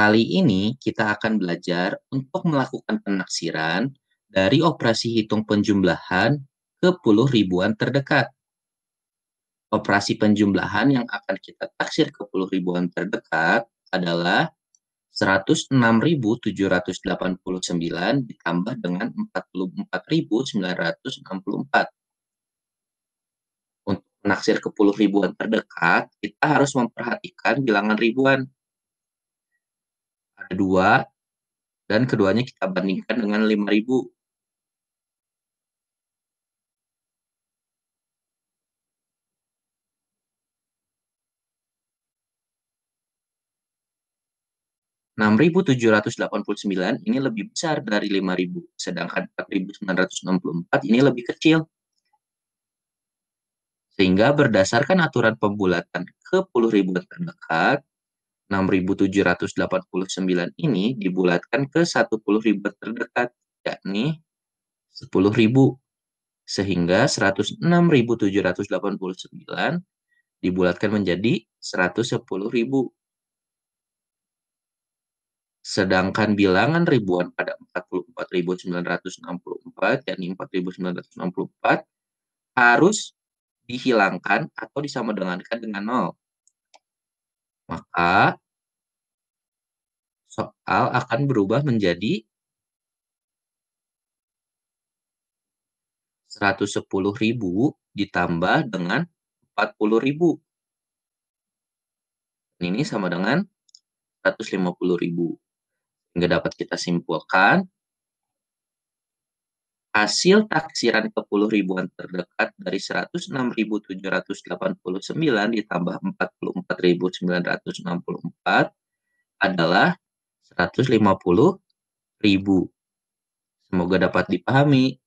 Kali ini kita akan belajar untuk melakukan penaksiran dari operasi hitung penjumlahan ke puluh ribuan terdekat. Operasi penjumlahan yang akan kita taksir ke puluh ribuan terdekat adalah 106.789 ditambah dengan 44.964. Untuk menaksir ke puluh ribuan terdekat, kita harus memperhatikan bilangan ribuan kedua dan keduanya kita bandingkan dengan 5000. Enam ribu tujuh ratus delapan puluh sembilan ini lebih besar dari lima ribu, sedangkan empat ribu sembilan ratus enam puluh empat ini lebih kecil. Sehingga berdasarkan aturan pembulatan ke puluh ribuan terdekat, 6.789 ini dibulatkan ke 10 ribu terdekat, yakni 10 ribu. Sehingga 106.789 dibulatkan menjadi 110 ribu. Sedangkan bilangan ribuan pada 44.964, yakni 4.964, harus dihilangkan atau disamadengankan dengan 0. Maka al akan berubah menjadi 110.000 ditambah dengan 40.000. Ini sama dengan 150.000. Sehingga dapat kita simpulkan hasil taksiran ke ribuan terdekat dari 106.789 ditambah 44.964 adalah 150 ribu. Semoga dapat dipahami.